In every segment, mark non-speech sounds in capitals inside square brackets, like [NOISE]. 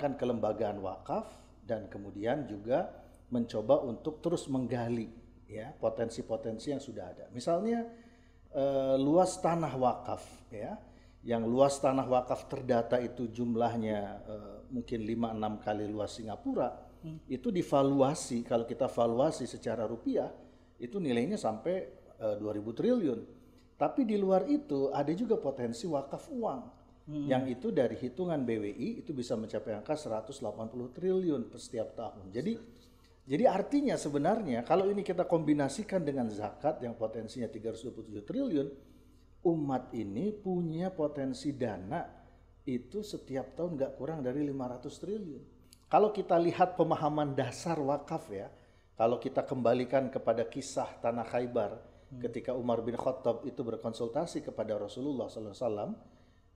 kan kelembagaan wakaf dan kemudian juga mencoba untuk terus menggali ya potensi-potensi yang sudah ada. Misalnya eh, luas tanah wakaf ya yang luas tanah wakaf terdata itu jumlahnya eh, mungkin 5-6 kali luas Singapura hmm. itu divaluasi kalau kita valuasi secara rupiah itu nilainya sampai eh, 2000 triliun. Tapi di luar itu ada juga potensi wakaf uang Hmm. Yang itu dari hitungan BWI itu bisa mencapai angka 180 triliun per setiap tahun. Jadi jadi artinya sebenarnya kalau ini kita kombinasikan dengan zakat yang potensinya 327 triliun, umat ini punya potensi dana itu setiap tahun nggak kurang dari 500 triliun. Kalau kita lihat pemahaman dasar wakaf ya, kalau kita kembalikan kepada kisah Tanah Khaybar, hmm. ketika Umar bin Khattab itu berkonsultasi kepada Rasulullah SAW,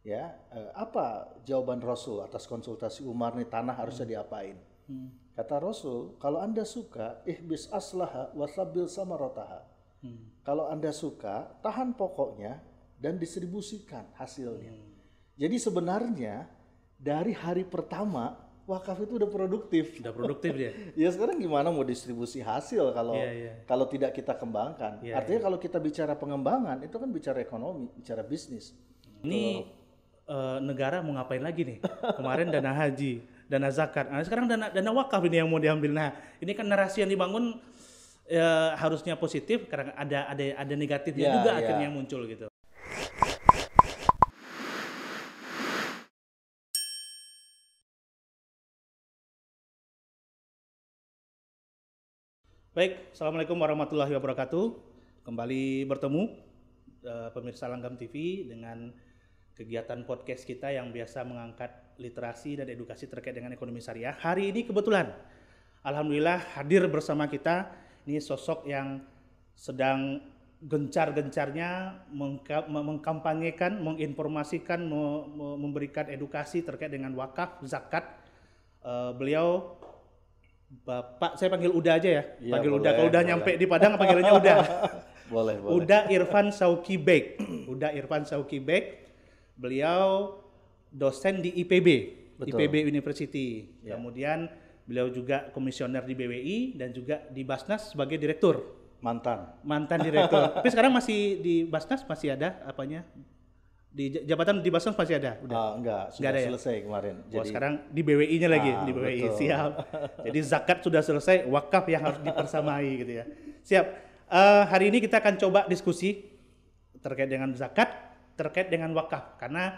ya eh, apa jawaban Rasul atas konsultasi Umar nih tanah harusnya diapain hmm. kata Rasul kalau anda suka ihbis aslaha wasabil sama rotaha. hmm. kalau anda suka tahan pokoknya dan distribusikan hasilnya hmm. jadi sebenarnya dari hari pertama wakaf itu udah produktif. Udah produktif dia. [LAUGHS] ya sekarang gimana mau distribusi hasil kalau yeah, yeah. kalau tidak kita kembangkan. Yeah, Artinya yeah. kalau kita bicara pengembangan itu kan bicara ekonomi, bicara bisnis. Ini uh, negara mau ngapain lagi nih? Kemarin dana haji, dana zakat. Nah, sekarang dana dana wakaf ini yang mau diambil. Nah, ini kan narasi yang dibangun ya, harusnya positif karena ada ada ada negatifnya yeah, juga yeah. akhirnya muncul gitu. Baik, Assalamualaikum warahmatullahi wabarakatuh. Kembali bertemu uh, pemirsa Langgam TV dengan kegiatan podcast kita yang biasa mengangkat literasi dan edukasi terkait dengan ekonomi syariah. Hari ini kebetulan alhamdulillah hadir bersama kita ini sosok yang sedang gencar-gencarnya mengkampanyekan, menginformasikan, memberikan edukasi terkait dengan wakaf, zakat. Eh, beliau Bapak, saya panggil Uda aja ya. ya panggil boleh, Uda. Kalau udah nyampe di Padang panggilannya Uda. [LAUGHS] boleh, boleh. Uda Irfan Sauki Bek. Uda Irfan Sauki Bek. Beliau dosen di IPB, Betul. IPB University. Ya. Kemudian beliau juga komisioner di BWI dan juga di Basnas sebagai direktur. Mantan. Mantan direktur. [LAUGHS] Tapi sekarang masih di Basnas masih ada apanya? di jabatan di Basnas masih ada udah uh, enggak sudah ada ya? selesai ya? kemarin oh, jadi sekarang di BWI-nya lagi ah, di BWI betul. siap [LAUGHS] jadi zakat sudah selesai wakaf yang harus dipersamai gitu ya siap uh, hari ini kita akan coba diskusi terkait dengan zakat terkait dengan wakaf karena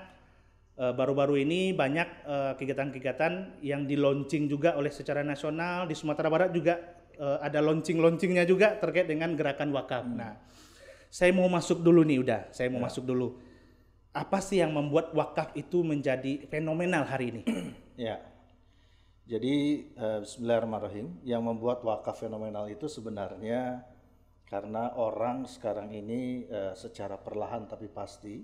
e, baru-baru ini banyak e, kegiatan-kegiatan yang di juga oleh secara nasional di Sumatera Barat juga e, ada launching-launchingnya juga terkait dengan gerakan wakaf. Hmm. Nah, saya mau masuk dulu nih udah, saya mau ya. masuk dulu. Apa sih yang membuat wakaf itu menjadi fenomenal hari ini? [CLEARS THROAT] ya. Jadi uh, Bismillahirrahmanirrahim, yang membuat wakaf fenomenal itu sebenarnya karena orang sekarang ini uh, secara perlahan tapi pasti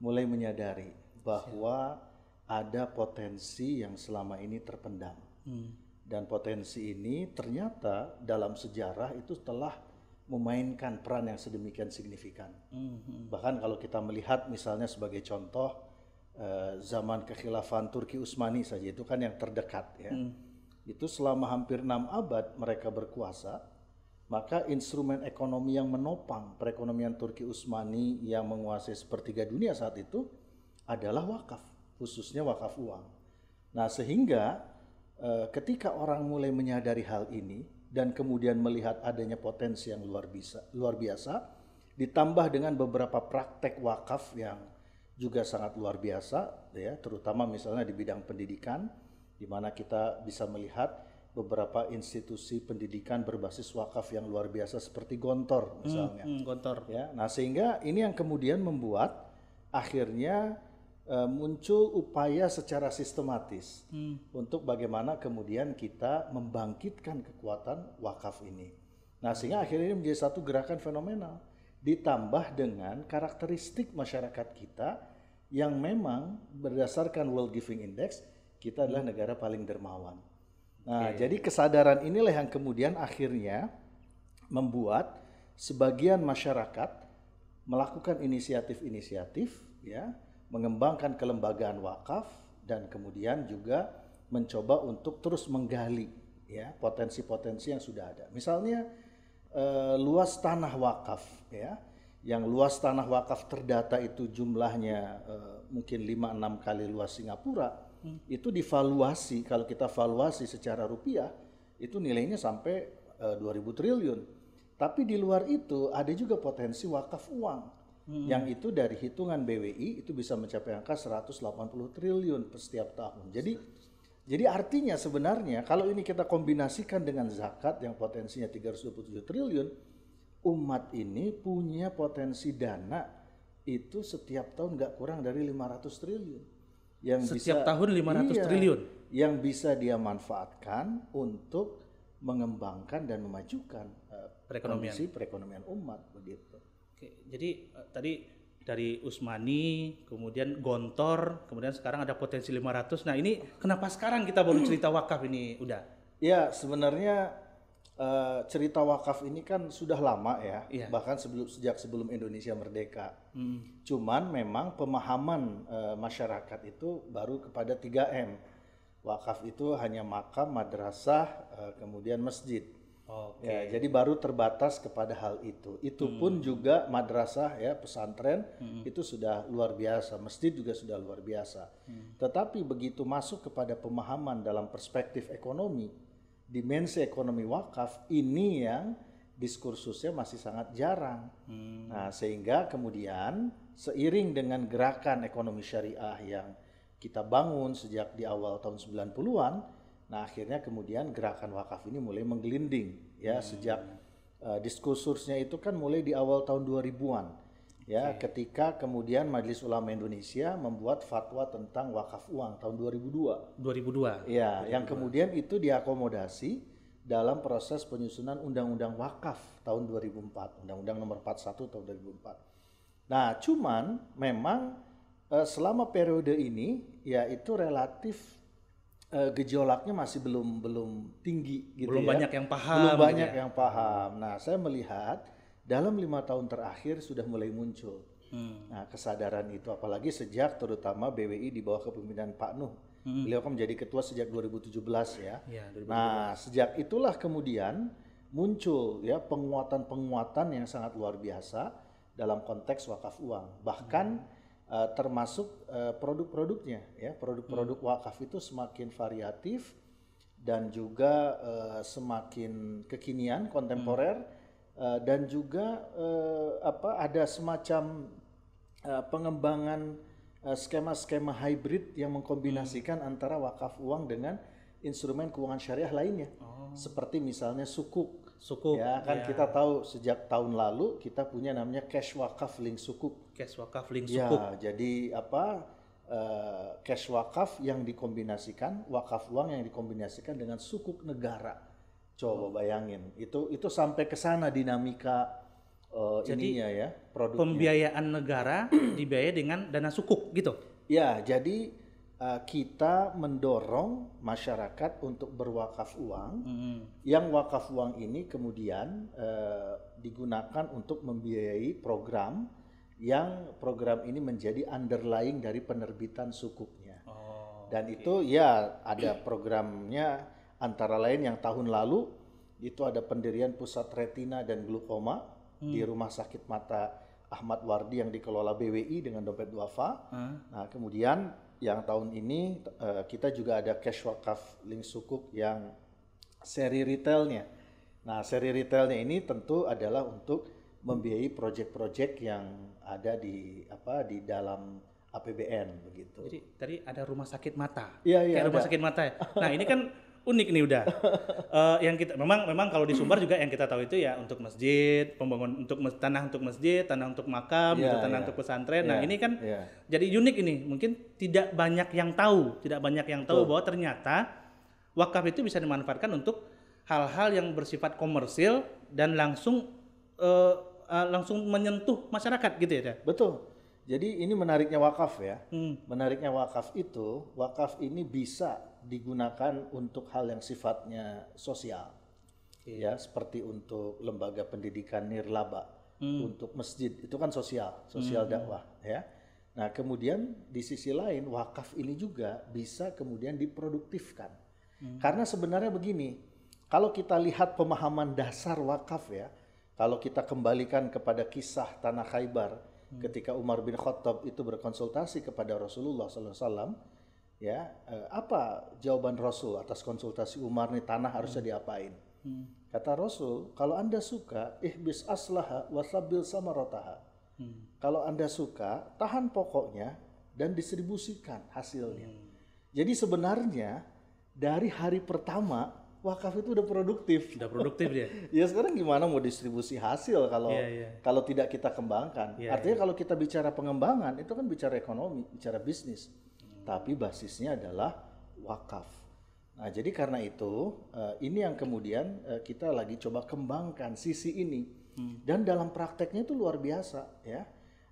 mulai menyadari bahwa Siap. ada potensi yang selama ini terpendam. Hmm. Dan potensi ini ternyata dalam sejarah itu telah memainkan peran yang sedemikian signifikan. Hmm. Bahkan kalau kita melihat misalnya sebagai contoh eh, zaman kekhilafan Turki Utsmani saja itu kan yang terdekat ya. Hmm. Itu selama hampir enam abad mereka berkuasa maka instrumen ekonomi yang menopang perekonomian Turki Utsmani yang menguasai sepertiga dunia saat itu adalah wakaf, khususnya wakaf uang. Nah, sehingga eh, ketika orang mulai menyadari hal ini dan kemudian melihat adanya potensi yang luar biasa, luar biasa ditambah dengan beberapa praktek wakaf yang juga sangat luar biasa ya, terutama misalnya di bidang pendidikan di mana kita bisa melihat beberapa institusi pendidikan berbasis wakaf yang luar biasa seperti Gontor hmm, misalnya. Hmm, hmm, gontor. Ya, nah sehingga ini yang kemudian membuat akhirnya uh, muncul upaya secara sistematis hmm. untuk bagaimana kemudian kita membangkitkan kekuatan wakaf ini. Nah sehingga akhirnya ini menjadi satu gerakan fenomenal ditambah dengan karakteristik masyarakat kita yang memang berdasarkan World Giving Index kita adalah negara paling dermawan Nah, okay. jadi kesadaran inilah yang kemudian akhirnya membuat sebagian masyarakat melakukan inisiatif-inisiatif ya, mengembangkan kelembagaan wakaf dan kemudian juga mencoba untuk terus menggali ya potensi-potensi yang sudah ada. Misalnya eh, luas tanah wakaf ya yang luas tanah wakaf terdata itu jumlahnya eh, mungkin 5 6 kali luas Singapura itu divaluasi kalau kita valuasi secara rupiah itu nilainya sampai e, eh, 2000 triliun. Tapi di luar itu ada juga potensi wakaf uang hmm. yang itu dari hitungan BWI itu bisa mencapai angka 180 triliun per setiap tahun. Jadi jadi artinya sebenarnya kalau ini kita kombinasikan dengan zakat yang potensinya 327 triliun, umat ini punya potensi dana itu setiap tahun nggak kurang dari 500 triliun yang setiap bisa, tahun 500 iya, triliun yang bisa dia manfaatkan untuk mengembangkan dan memajukan uh, perekonomian kondisi perekonomian umat begitu. Oke, jadi uh, tadi dari Usmani, kemudian Gontor, kemudian sekarang ada potensi 500. Nah, ini kenapa sekarang kita baru cerita wakaf ini, udah? Ya, sebenarnya Eh, cerita wakaf ini kan sudah lama ya, yeah. bahkan sebelum sejak sebelum Indonesia merdeka. Mm. Cuman memang pemahaman uh, masyarakat itu baru kepada 3M. Wakaf itu hanya makam, madrasah, uh, kemudian masjid. Okay. Ya, jadi baru terbatas kepada hal itu. Itu hmm. pun juga madrasah ya pesantren hmm. itu sudah luar biasa, masjid juga sudah luar biasa. Hmm. Tetapi begitu masuk kepada pemahaman dalam perspektif ekonomi, dimensi ekonomi wakaf ini yang diskursusnya masih sangat jarang. Hmm. Nah, sehingga kemudian seiring dengan gerakan ekonomi syariah yang kita bangun sejak di awal tahun 90-an, nah akhirnya kemudian gerakan wakaf ini mulai menggelinding ya hmm. sejak uh, diskursusnya itu kan mulai di awal tahun 2000-an ya okay. ketika kemudian Majelis Ulama Indonesia membuat fatwa tentang wakaf uang tahun 2002. 2002. Ya, 2002. yang kemudian itu diakomodasi dalam proses penyusunan Undang-Undang Wakaf tahun 2004, Undang-Undang nomor 41 tahun 2004. Nah, cuman memang eh, selama periode ini ya itu relatif eh, gejolaknya masih belum belum tinggi gitu belum ya. banyak yang paham belum gitu banyak ya. yang paham nah saya melihat dalam lima tahun terakhir sudah mulai muncul. Hmm. Nah, kesadaran itu apalagi sejak terutama BWI di bawah kepemimpinan Pak Nuh. Hmm. Beliau kan menjadi ketua sejak 2017 ya. ya 2017. Nah, sejak itulah kemudian muncul ya penguatan-penguatan yang sangat luar biasa dalam konteks wakaf uang. Bahkan hmm. uh, termasuk uh, produk-produknya ya, produk-produk hmm. wakaf itu semakin variatif dan juga uh, semakin kekinian, kontemporer. Hmm Eh, dan juga uh, apa ada semacam uh, pengembangan skema-skema hybrid yang mengkombinasikan hmm. antara wakaf uang dengan instrumen keuangan syariah lainnya. Oh. Seperti misalnya sukuk. Sukuk. Ya, kan ya. kita tahu sejak tahun lalu kita punya namanya cash wakaf link sukuk. Cash wakaf link ya, sukuk. Ya, jadi apa? Uh, cash wakaf yang dikombinasikan, wakaf uang yang dikombinasikan dengan sukuk negara. Coba oh. bayangin, itu itu sampai ke sana dinamika uh, jadi, ininya ya, produknya. Pembiayaan negara [CLEARS THROAT] dibiayai dengan dana sukuk gitu. Ya, jadi uh, kita mendorong masyarakat untuk berwakaf uang. Mm-hmm. Yang wakaf uang ini kemudian uh, digunakan untuk membiayai program yang program ini menjadi underlying dari penerbitan sukuknya. Oh, Dan okay. itu ya ada programnya Antara lain yang tahun lalu itu ada pendirian pusat retina dan glukoma hmm. di Rumah Sakit Mata Ahmad Wardi yang dikelola BWI dengan dompet duafa. Hmm. Nah, kemudian yang tahun ini uh, kita juga ada cash wakaf link sukuk yang seri retailnya. Nah, seri retailnya ini tentu adalah untuk membiayai proyek-proyek yang ada di apa di dalam APBN begitu. Jadi tadi ada rumah sakit mata. Iya, iya. rumah sakit mata ya. [LAUGHS] Nah, ini kan unik nih udah. uh, [LAUGHS] yang kita memang memang kalau di Sumbar juga yang kita tahu itu ya untuk masjid, pembangun untuk tanah untuk masjid, tanah untuk makam, yeah, gitu, tanah yeah. untuk pesantren. Yeah, nah, iya, ini kan yeah. jadi unik ini. Mungkin tidak banyak yang tahu, tidak banyak yang tahu Tuh. bahwa ternyata wakaf itu bisa dimanfaatkan untuk hal-hal yang bersifat komersil dan langsung uh, uh, langsung menyentuh masyarakat gitu ya. Betul. Jadi ini menariknya wakaf ya. Hmm. Menariknya wakaf itu, wakaf ini bisa digunakan untuk hal yang sifatnya sosial. yeah. Ya, seperti untuk lembaga pendidikan nirlaba, hmm. untuk masjid itu kan sosial, sosial hmm. dakwah, ya. Nah, kemudian di sisi lain wakaf ini juga bisa kemudian diproduktifkan. Hmm. Karena sebenarnya begini, kalau kita lihat pemahaman dasar wakaf ya, kalau kita kembalikan kepada kisah tanah Khaybar hmm. ketika Umar bin Khattab itu berkonsultasi kepada Rasulullah SAW, ya eh, apa jawaban Rasul atas konsultasi Umar nih tanah hmm. harusnya diapain hmm. kata Rasul kalau anda suka ihbis aslaha wasabil sama rotaha hmm. kalau anda suka tahan pokoknya dan distribusikan hasilnya hmm. jadi sebenarnya dari hari pertama wakaf itu udah produktif udah produktif dia [LAUGHS] ya sekarang gimana mau distribusi hasil kalau yeah, yeah. kalau tidak kita kembangkan yeah, artinya yeah. kalau kita bicara pengembangan itu kan bicara ekonomi bicara bisnis tapi basisnya adalah wakaf. Nah, jadi karena itu eh, ini yang kemudian eh, kita lagi coba kembangkan sisi ini. Hmm. Dan dalam prakteknya itu luar biasa ya.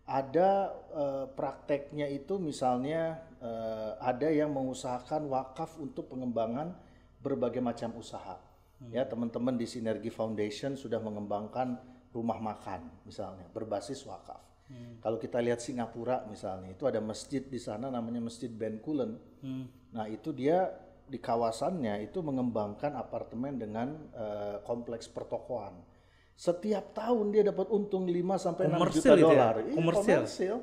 Ada eh, prakteknya itu misalnya ada yang mengusahakan wakaf untuk pengembangan berbagai macam usaha. Hmm. Ya, teman-teman di Sinergi Foundation sudah mengembangkan rumah makan misalnya berbasis wakaf Hmm. Kalau kita lihat Singapura misalnya, itu ada masjid di sana namanya Masjid Bencoolen. Hmm. Nah, itu dia di kawasannya itu mengembangkan apartemen dengan uh, kompleks pertokoan. Setiap tahun dia dapat untung 5 sampai enam juta ya? dolar. Ya? Komersil. komersil.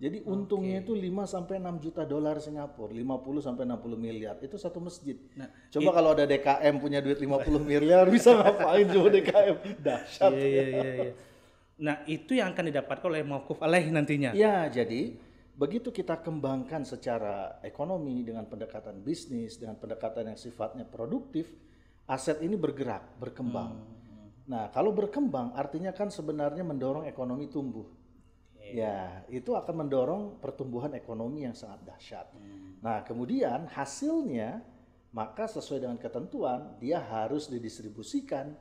Jadi untungnya itu 5 sampai enam juta dolar Singapura, 50 sampai enam puluh miliar. Itu satu masjid. Nah, Coba kalau ada DKM punya duit 50 miliar bisa [LAUGHS] ngapain coba DKM? Dahsyat. Iya, iya, iya. iya. Nah, itu yang akan didapatkan oleh maukuf alaih nantinya. Ya, jadi begitu kita kembangkan secara ekonomi dengan pendekatan bisnis, dengan pendekatan yang sifatnya produktif, aset ini bergerak, berkembang. Hmm. hmm. Nah, kalau berkembang artinya kan sebenarnya mendorong ekonomi tumbuh. Yeah. Ya, itu akan mendorong pertumbuhan ekonomi yang sangat dahsyat. Hmm. Nah, kemudian hasilnya maka sesuai dengan ketentuan dia harus didistribusikan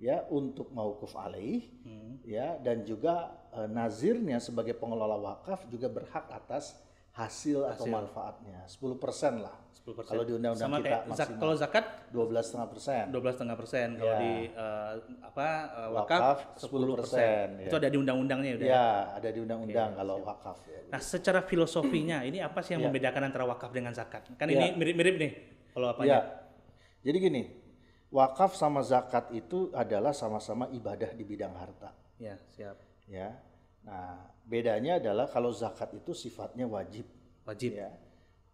ya untuk mauquf alaih hmm. ya dan juga e, nazirnya sebagai pengelola wakaf juga berhak atas hasil, hasil. atau manfaatnya 10% lah. 10%. Kalau di undang-undang kita kayak, zak, kalau zakat 12,5%. 12,5% kalau ya. di uh, apa uh, wakaf, wakaf 10%. 10%. ya. Itu ada di undang-undangnya ya Ya, ada di undang-undang okay, kalau siap. wakaf ya. Nah, secara filosofinya ini apa sih yang ya. membedakan antara wakaf dengan zakat? Kan ya. ini mirip-mirip nih kalau apa ya. Jadi gini, Wakaf sama zakat itu adalah sama-sama ibadah di bidang harta. Ya, siap. Ya. Nah, bedanya adalah kalau zakat itu sifatnya wajib. Wajib. Ya.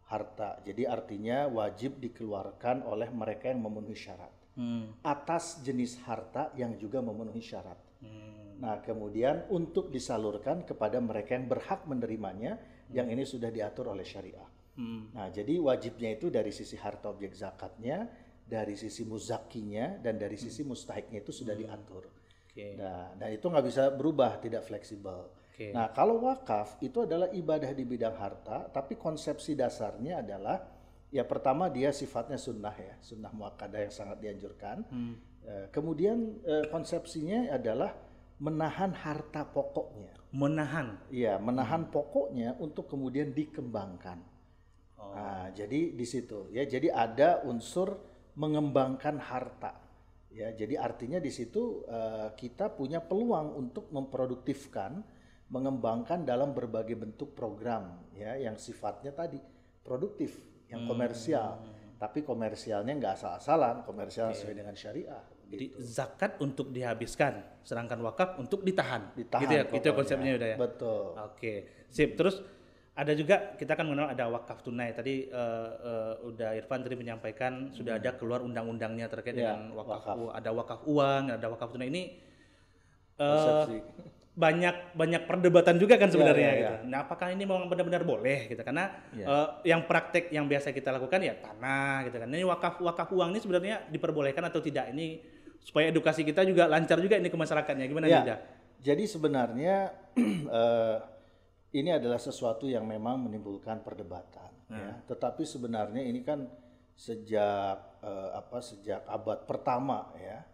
Harta. Jadi artinya wajib dikeluarkan oleh mereka yang memenuhi syarat. Hmm. Atas jenis harta yang juga memenuhi syarat. Hmm. Nah, kemudian untuk disalurkan kepada mereka yang berhak menerimanya, hmm. yang ini sudah diatur oleh syariah. Hmm. Nah, jadi wajibnya itu dari sisi harta objek zakatnya, dari sisi muzakinya dan dari sisi mustahiknya itu sudah hmm. diatur. Okay. Nah, dan nah, itu nggak bisa berubah, tidak fleksibel. Okay. Nah, kalau wakaf itu adalah ibadah di bidang harta, tapi konsepsi dasarnya adalah ya pertama dia sifatnya sunnah ya, sunnah muakada yang sangat dianjurkan. Hmm. Eh, kemudian eh, konsepsinya adalah menahan harta pokoknya. Menahan. Iya, menahan hmm. pokoknya untuk kemudian dikembangkan. Oh. Nah, jadi di situ ya, jadi ada unsur mengembangkan harta. Ya, jadi artinya di situ uh, kita punya peluang untuk memproduktifkan, mengembangkan dalam berbagai bentuk program ya yang sifatnya tadi produktif, yang hmm. komersial. Hmm. Tapi komersialnya nggak asal-asalan, komersial okay. sesuai dengan syariah. Jadi gitu. zakat untuk dihabiskan, sedangkan wakaf untuk ditahan. Ditahan. Gitu ya, itu ya konsepnya udah ya. Betul. Oke. Okay. Sip. Terus ada juga kita kan mengenal ada wakaf tunai tadi uh, uh, udah Irfan tadi menyampaikan hmm. sudah ada hmm. keluar undang-undangnya terkait ya, dengan iya, wakaf, wakaf ada wakaf uang ada wakaf tunai ini uh, banyak banyak perdebatan juga kan iya, sebenarnya ya, ya, ya. gitu. Iya. Nah apakah ini memang benar-benar boleh gitu karena ya. uh, yang praktek yang biasa kita lakukan ya tanah gitu kan ini wakaf wakaf uang ini sebenarnya diperbolehkan atau tidak ini supaya edukasi kita juga lancar juga ini ke masyarakatnya gimana ya. Jadi sebenarnya uh, [CLEARS THROAT] ini adalah sesuatu yang memang menimbulkan perdebatan hmm. ya tetapi sebenarnya ini kan sejak eh, apa sejak abad pertama ya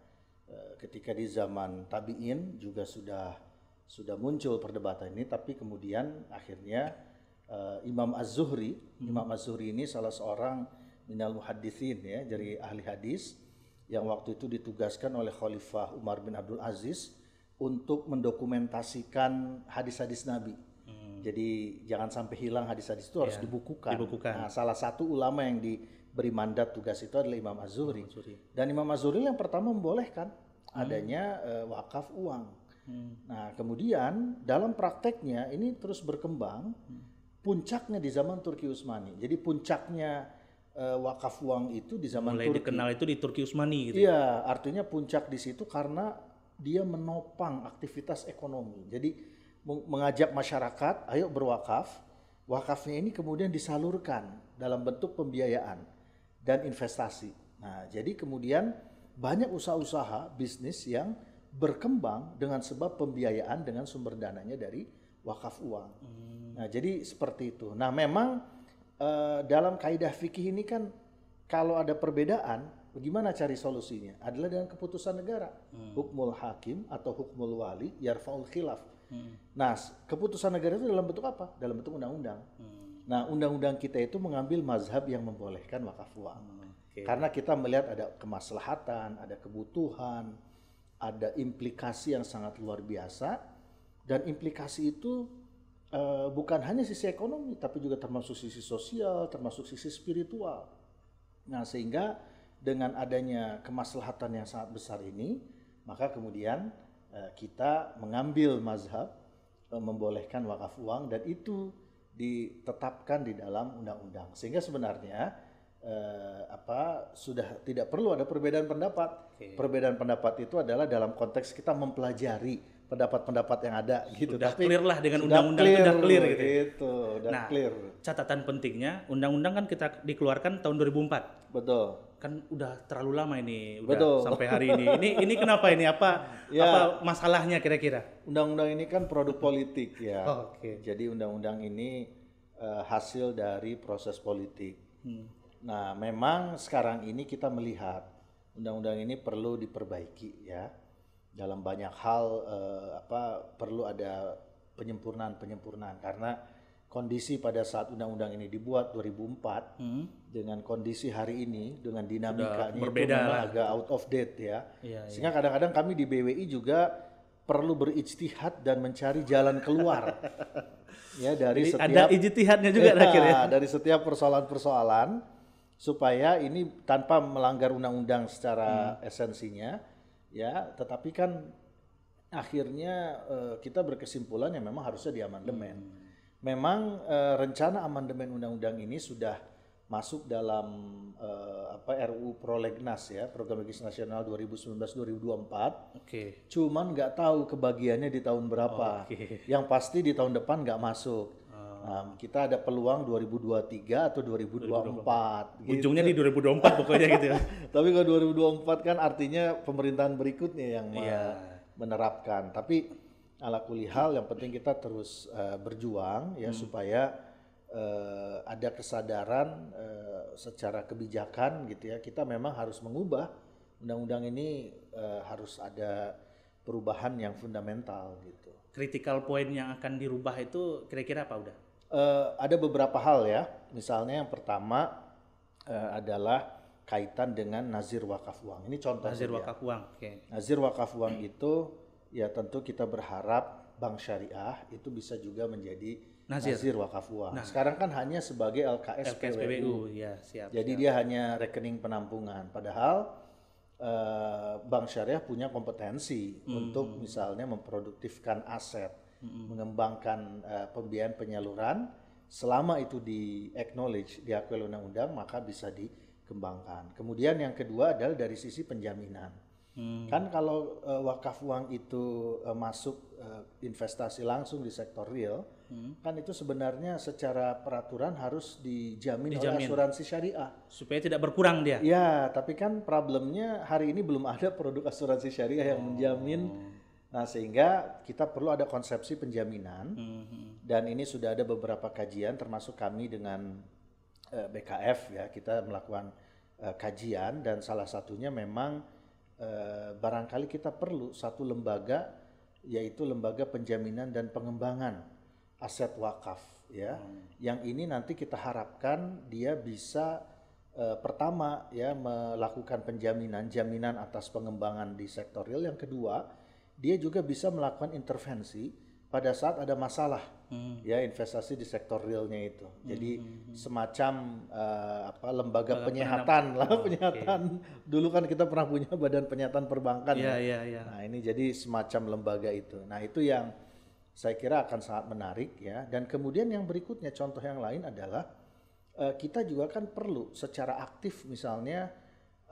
eh, ketika di zaman tabiin juga sudah sudah muncul perdebatan ini tapi kemudian akhirnya eh, Imam Az-Zuhri hmm. Imam Az-Zuhri ini salah seorang minal muhaddisin ya dari hmm. ahli hadis yang waktu itu ditugaskan oleh Khalifah Umar bin Abdul Aziz untuk mendokumentasikan hadis-hadis Nabi Hmm. Jadi jangan sampai hilang hadis-hadis itu harus ya, dibukukan. dibukukan. Nah, salah satu ulama yang diberi mandat tugas itu adalah Imam Azuri. Az Dan Imam az yang pertama membolehkan hmm. adanya uh, wakaf uang. Hmm. Nah, kemudian dalam prakteknya ini terus berkembang. Hmm. Puncaknya di zaman Turki Utsmani. Jadi puncaknya uh, wakaf uang itu di zaman Mulai Turki. dikenal itu di Turki Utsmani gitu. Ya? Iya, artinya puncak di situ karena dia menopang aktivitas ekonomi. Jadi mengajak masyarakat, ayo berwakaf. Wakafnya ini kemudian disalurkan dalam bentuk pembiayaan dan investasi. Nah, jadi kemudian banyak usaha-usaha bisnis yang berkembang dengan sebab pembiayaan dengan sumber dananya dari wakaf uang. Hmm. Nah, jadi seperti itu. Nah, memang e, dalam kaidah fikih ini kan kalau ada perbedaan, gimana cari solusinya? Adalah dengan keputusan negara. Hmm. Hukmul hakim atau hukmul wali yarfaul khilaf Hmm. Nah, keputusan negara itu dalam bentuk apa? Dalam bentuk undang-undang. Hmm. Nah, undang-undang kita itu mengambil mazhab yang membolehkan wakaf uang. Hmm. Okay. Karena kita melihat ada kemaslahatan, ada kebutuhan, ada implikasi yang sangat luar biasa dan implikasi itu uh, bukan hanya sisi ekonomi tapi juga termasuk sisi sosial, termasuk sisi spiritual. Nah, sehingga dengan adanya kemaslahatan yang sangat besar ini, maka kemudian Eh, kita mengambil mazhab eh, membolehkan wakaf uang dan itu ditetapkan di dalam undang-undang sehingga sebenarnya eh, apa sudah tidak perlu ada perbedaan pendapat okay. perbedaan pendapat itu adalah dalam konteks kita mempelajari pendapat-pendapat yang ada gitu. Sudah Tapi clear lah dengan undang-undang itu sudah clear gitu. Ya. Itu, udah nah, clear. catatan pentingnya undang-undang kan kita dikeluarkan tahun 2004. Betul. Kan udah terlalu lama ini udah Betul. sampai hari ini. Ini ini kenapa ini apa ya. apa masalahnya kira-kira? Undang-undang ini kan produk politik ya. Oh, Oke. Okay. Jadi undang-undang ini uh, hasil dari proses politik. Hmm. Nah, memang sekarang ini kita melihat undang-undang ini perlu diperbaiki ya dalam banyak hal uh, apa perlu ada penyempurnaan-penyempurnaan karena kondisi pada saat undang-undang ini dibuat 2004 hmm. dengan kondisi hari ini dengan dinamikanya berbeda itu memang agak out of date ya. Iya, iya. Sehingga kadang-kadang iya. kami di BWI juga perlu berijtihad dan mencari jalan keluar. [LAUGHS] ya dari Jadi setiap ada ijtihadnya juga eh, akhirnya. [LAUGHS] dari setiap persoalan-persoalan supaya ini tanpa melanggar undang-undang secara hmm. esensinya ya tetapi kan akhirnya uh, kita berkesimpulan ya memang harusnya diamandemen. Hmm. Memang uh, rencana amandemen undang-undang ini sudah masuk dalam uh, apa RUU Prolegnas ya Program Legislasi Nasional 2019-2024. Oke. Okay. Cuman nggak tahu kebagiannya di tahun berapa. Okay. Yang pasti di tahun depan nggak masuk um, kita ada peluang 2023 atau 2024. 2024. Gitu. Ujungnya di 2024 pokoknya gitu ya. [LAUGHS] Tapi kalau 2024 kan artinya pemerintahan berikutnya yang yeah. menerapkan. Tapi ala kulihal yang penting kita terus uh, berjuang ya hmm. supaya uh, ada kesadaran uh, secara kebijakan gitu ya. Kita memang harus mengubah undang-undang ini uh, harus ada perubahan yang fundamental gitu critical point yang akan dirubah itu kira-kira apa udah? Eh, ada beberapa hal ya. Misalnya yang pertama uh, adalah kaitan dengan nazir wakaf uang. Ini contoh nazir wakaf uang. Okay. Nazir wakaf uang itu ya tentu kita berharap bank syariah itu bisa juga menjadi nazir, nazir wakaf uang. Nah. Sekarang kan hanya sebagai LKS, LKS PWU. Ya, siap, Jadi siap. dia hanya rekening penampungan. Padahal uh, bank syariah punya kompetensi hmm. untuk hmm. misalnya memproduktifkan aset hmm. mengembangkan uh, pembiayaan penyaluran selama itu di acknowledge diakui oleh undang-undang maka bisa dikembangkan. Kemudian yang kedua adalah dari sisi penjaminan. Hmm. Kan kalau uh, wakaf uang itu uh, masuk uh, investasi langsung di sektor real, hmm. kan itu sebenarnya secara peraturan harus dijamin, dijamin oleh asuransi syariah supaya tidak berkurang dia. Ya, tapi kan problemnya hari ini belum ada produk asuransi syariah yang menjamin oh. Nah, sehingga kita perlu ada konsepsi penjaminan mm-hmm. dan ini sudah ada beberapa kajian termasuk kami dengan uh, eh, BKF ya, kita melakukan uh, kajian dan salah satunya memang uh, barangkali kita perlu satu lembaga yaitu lembaga penjaminan dan pengembangan aset wakaf ya. Mm. Yang ini nanti kita harapkan dia bisa uh, pertama ya melakukan penjaminan jaminan atas pengembangan di sektor real yang kedua dia juga bisa melakukan intervensi pada saat ada masalah hmm. ya investasi di sektor realnya itu hmm, jadi hmm. hmm. semacam uh, apa lembaga penyehatan penyihatan lah oh, penyihatan okay. dulu kan kita pernah punya badan Penyehatan perbankan yeah, ya yeah, yeah. nah ini jadi semacam lembaga itu nah itu yang saya kira akan sangat menarik ya dan kemudian yang berikutnya contoh yang lain adalah uh, kita juga kan perlu secara aktif misalnya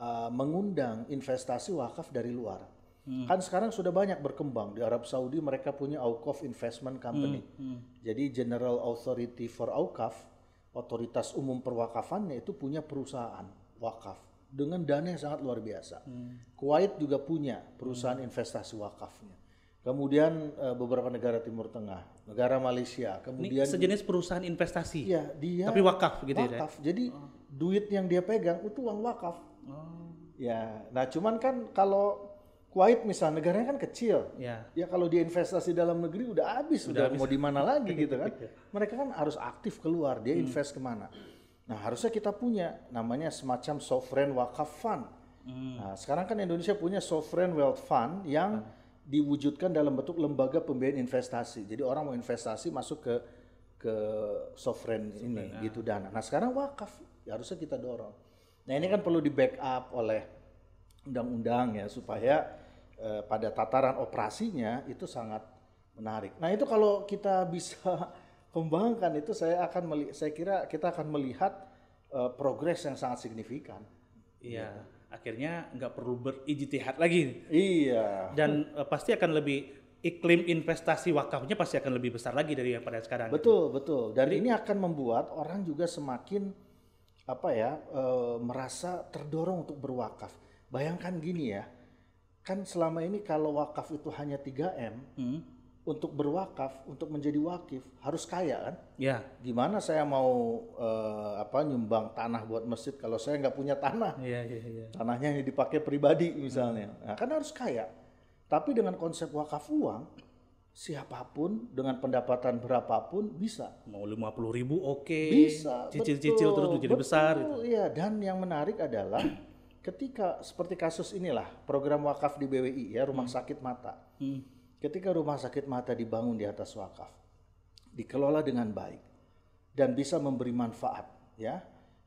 uh, mengundang investasi wakaf dari luar Hmm. Kan sekarang sudah banyak berkembang di Arab Saudi mereka punya Auqaf Investment Company. Hmm. Hmm. Jadi General Authority for Auqaf, otoritas umum perwakafannya itu punya perusahaan wakaf dengan dana yang sangat luar biasa. Hmm. Kuwait juga punya perusahaan hmm. investasi wakafnya. Kemudian eh, beberapa negara Timur Tengah, negara Malaysia, kemudian Ini sejenis perusahaan investasi. Iya, dia tapi wakaf gitu ya? wakaf. ya. Jadi oh. duit yang dia pegang itu uang wakaf. Oh. Ya, nah cuman kan kalau Kuwait misalnya negaranya kan kecil. Ya. ya kalau dia investasi dalam negeri udah habis, udah, udah habis. mau di mana lagi gitu kan. [LAUGHS] Iya. Mereka kan harus aktif keluar, dia hmm. invest hmm. kemana. Nah harusnya kita punya namanya semacam sovereign wakaf fund. Hmm. Nah sekarang kan Indonesia punya sovereign wealth fund yang hmm. diwujudkan dalam bentuk lembaga pembiayaan investasi. Jadi orang mau investasi masuk ke ke sovereign, sovereign ini ah. gitu dana. Nah sekarang wakaf ya harusnya kita dorong. Nah ini kan perlu di backup oleh undang-undang ya supaya eh, pada tataran operasinya itu sangat menarik. Nah itu kalau kita [LAUGHS] bisa kembangkan itu saya akan meli- saya kira kita akan melihat eh, progres yang sangat signifikan. Iya. Gitu. Akhirnya nggak perlu berijtihad lagi. Iya. Dan eh, pasti akan lebih iklim investasi wakafnya pasti akan lebih besar lagi dari yang pada sekarang. Betul, gitu. betul. Dan Jadi, ini akan membuat orang juga semakin apa ya e, merasa terdorong untuk berwakaf. Bayangkan gini ya, kan selama ini kalau wakaf itu hanya 3M, hmm. untuk berwakaf, untuk menjadi wakif harus kaya kan? Ya. Gimana saya mau uh, apa nyumbang tanah buat masjid kalau saya nggak punya tanah? Ya, ya, ya. Tanahnya yang dipakai pribadi misalnya. Hmm. Nah, kan harus kaya. Tapi dengan konsep wakaf uang, siapapun dengan pendapatan berapapun bisa. Mau 50 ribu oke. Okay. Bisa. Cicil-cicil terus jadi betul, besar. Gitu. Ya, dan yang menarik adalah ketika seperti kasus inilah program wakaf di BWI ya rumah hmm. sakit mata. Hmm. Ketika rumah sakit mata dibangun di atas wakaf, dikelola dengan baik dan bisa memberi manfaat ya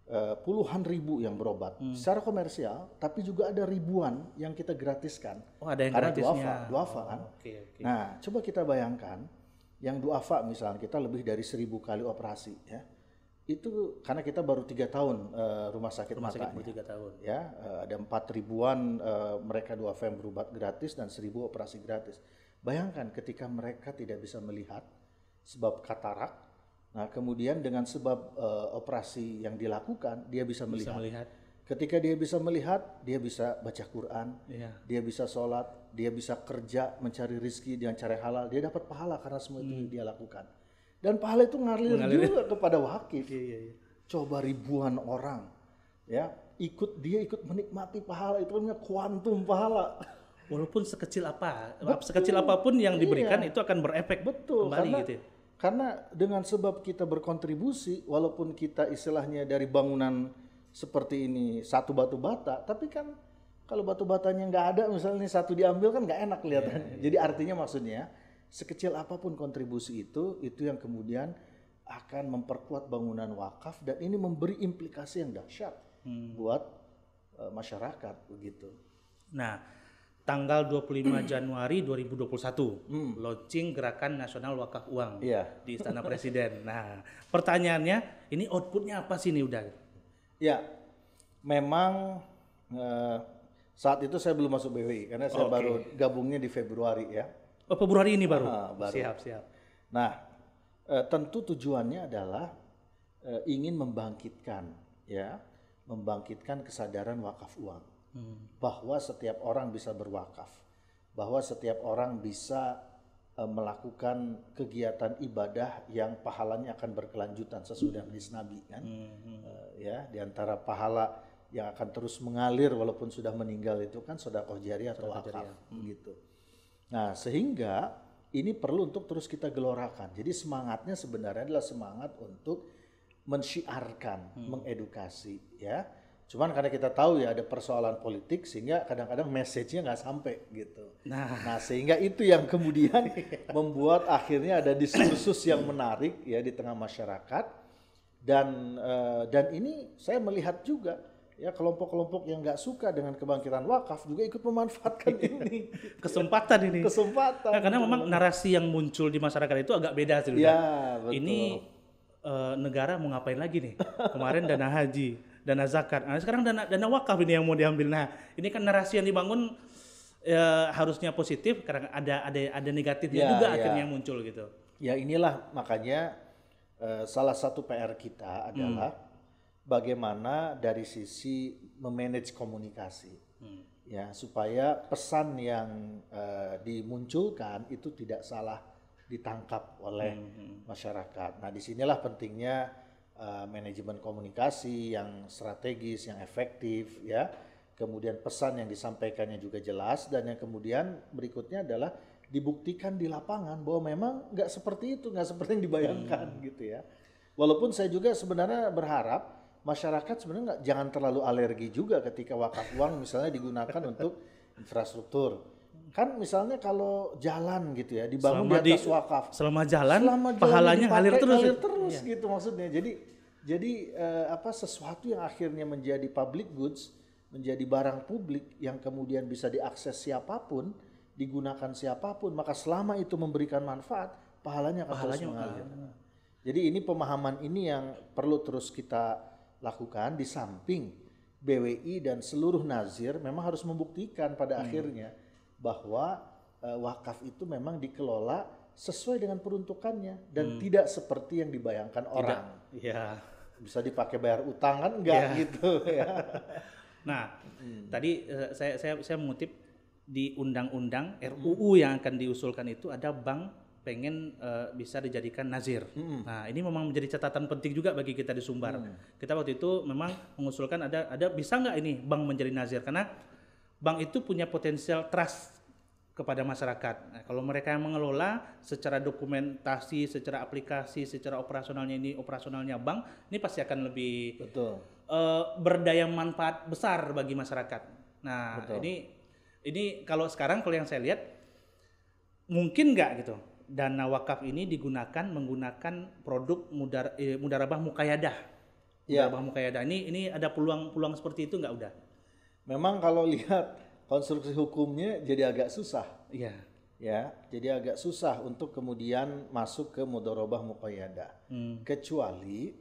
eh, puluhan ribu yang berobat hmm. secara komersial, tapi juga ada ribuan yang kita gratiskan. Oh ada yang Karena gratisnya. Duafa, duafa kan? oh, kan. Okay, okay. Nah coba kita bayangkan yang duafa misalnya kita lebih dari seribu kali operasi ya itu karena kita baru tiga tahun uh, rumah sakit rumah matanya. sakit baru tiga tahun ya uh, ada empat ribuan uh, mereka dua fem berobat gratis dan seribu operasi gratis bayangkan ketika mereka tidak bisa melihat sebab katarak nah kemudian dengan sebab uh, operasi yang dilakukan dia bisa, bisa melihat. ketika dia bisa melihat dia bisa baca Quran iya. dia bisa sholat dia bisa kerja mencari rizki dengan cara halal dia dapat pahala karena semua hmm. itu dia lakukan dan pahala itu ngalir, ngalir juga kepada wakif. Iya, iya, iya, Coba ribuan orang ya ikut dia ikut menikmati pahala itu namanya kuantum pahala. Walaupun sekecil apa, betul. sekecil apapun yang iya. diberikan itu akan berefek betul kembali karena, gitu. Ya. Karena dengan sebab kita berkontribusi, walaupun kita istilahnya dari bangunan seperti ini satu batu bata, tapi kan kalau batu batanya nggak ada misalnya satu diambil kan nggak enak kelihatannya. Iya, iya. Jadi artinya maksudnya sekecil apapun kontribusi itu, itu yang kemudian akan memperkuat bangunan wakaf dan ini memberi implikasi yang dahsyat hmm. buat e, masyarakat begitu. Nah, tanggal 25 [CLEARS THROAT] Januari 2021 hmm. launching Gerakan Nasional Wakaf Uang yeah. di Istana Presiden. [LAUGHS] Nah, pertanyaannya ini outputnya apa sih nih udah? Ya, memang e, saat itu saya belum masuk BWI karena saya oh, okay. baru gabungnya di Februari ya. Oh Februari ini baru. Ah, baru. Siap siap. Nah eh, tentu tujuannya adalah eh, ingin membangkitkan ya membangkitkan kesadaran wakaf uang hmm. bahwa setiap orang bisa berwakaf bahwa setiap orang bisa eh, melakukan kegiatan ibadah yang pahalanya akan berkelanjutan sesudah hadis Nabi kan hmm. hmm. eh, ya diantara pahala yang akan terus mengalir walaupun sudah meninggal itu kan sodakoh jariah atau wakaf jariah. Hmm. gitu. Nah, sehingga ini perlu untuk terus kita gelorakan. Jadi semangatnya sebenarnya adalah semangat untuk mensiarkan, hmm. mengedukasi, ya. Cuman karena kita tahu ya ada persoalan politik sehingga kadang-kadang message-nya nggak sampai gitu. Nah. nah, sehingga itu yang kemudian [LAUGHS] membuat akhirnya ada diskursus yang menarik ya di tengah masyarakat dan uh, dan ini saya melihat juga ya kelompok-kelompok yang nggak suka dengan kebangkitan wakaf juga ikut memanfaatkan [LAUGHS] ini kesempatan ini kesempatan nah, karena memang narasi yang muncul di masyarakat itu agak beda sih ya, betul. ini uh, eh, negara mau ngapain lagi nih kemarin dana haji dana zakat nah, sekarang dana dana wakaf ini yang mau diambil nah ini kan narasi yang dibangun ya, harusnya positif karena ada ada ada negatifnya ya, juga ya. akhirnya muncul gitu ya inilah makanya uh, salah satu PR kita adalah hmm bagaimana dari sisi memanage komunikasi hmm. ya supaya pesan yang uh, dimunculkan itu tidak salah ditangkap oleh hmm. hmm. masyarakat. Nah disinilah pentingnya uh, manajemen komunikasi yang strategis, yang efektif ya. Kemudian pesan yang disampaikannya juga jelas dan yang kemudian berikutnya adalah dibuktikan di lapangan bahwa memang nggak seperti itu, nggak seperti yang dibayangkan hmm. gitu ya. Walaupun saya juga sebenarnya berharap masyarakat sebenarnya nggak jangan terlalu alergi juga ketika wakaf uang misalnya digunakan untuk infrastruktur kan misalnya kalau jalan gitu ya dibangun selama di atas wakaf selama jalan, selama jalan pahalanya dipakai, alir terus alir terus iya. gitu maksudnya jadi jadi eh, apa sesuatu yang akhirnya menjadi public goods menjadi barang publik yang kemudian bisa diakses siapapun digunakan siapapun maka selama itu memberikan manfaat pahalanya akan pahalanya terus mengalir. Jadi ini pemahaman ini yang perlu terus kita lakukan di samping BWI dan seluruh nazir memang harus membuktikan pada hmm. akhirnya bahwa e, wakaf itu memang dikelola sesuai dengan peruntukannya dan hmm. tidak seperti yang dibayangkan tidak. orang. Iya. Bisa dipakai bayar utang kan enggak ya. gitu ya. [LAUGHS] nah, hmm. tadi eh, saya saya saya mengutip di undang-undang hmm. RUU yang akan diusulkan itu ada bank pengen uh, bisa dijadikan nazir. Hmm. Nah, ini memang menjadi catatan penting juga bagi kita di Sumbar. Hmm. Kita waktu itu memang mengusulkan ada ada bisa nggak ini bank menjadi nazir karena bank itu punya potensial trust kepada masyarakat. Nah, kalau mereka yang mengelola secara dokumentasi, secara aplikasi, secara operasionalnya ini operasionalnya bank, ini pasti akan lebih betul uh, berdaya manfaat besar bagi masyarakat. Nah, betul. ini ini kalau sekarang kalau yang saya lihat mungkin nggak gitu dana wakaf ini digunakan menggunakan produk mudar, eh, mudarabah mukayadah. Ya. Mudarabah mukayadah ini ini ada peluang-peluang seperti itu nggak udah? Memang kalau lihat konstruksi hukumnya jadi agak susah. Iya. Ya, jadi agak susah untuk kemudian masuk ke mudarabah mukayadah. Hmm. Kecuali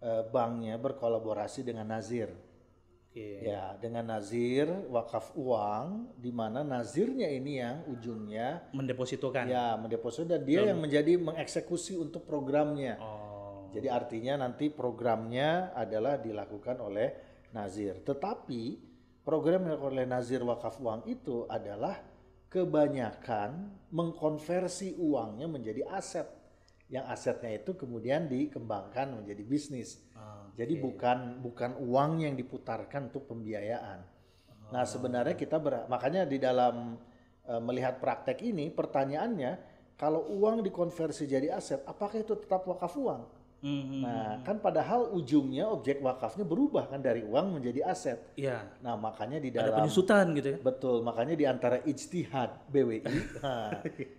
eh, banknya berkolaborasi dengan nazir. Okay. Ya, dengan nazir wakaf uang di mana nazirnya ini yang ujungnya mendepositokan. Ya, mendeposito dan dia Lalu. yang menjadi mengeksekusi untuk programnya. Oh. Jadi artinya nanti programnya adalah dilakukan oleh nazir. Tetapi program yang oleh nazir wakaf uang itu adalah kebanyakan mengkonversi uangnya menjadi aset yang asetnya itu kemudian dikembangkan menjadi bisnis. Ah, Jadi bukan bukan uang yang diputarkan untuk pembiayaan. Ah, nah, sebenarnya kita ber, makanya di dalam uh, melihat praktek ini pertanyaannya kalau uang dikonversi jadi aset, apakah itu tetap wakaf uang? Hmm. Nah, hmm, hmm. kan padahal ujungnya objek wakafnya berubah kan dari uang menjadi aset. Iya. Nah, makanya di dalam ada penyusutan gitu ya. Betul, makanya di antara ijtihad BWI [LAUGHS] nah,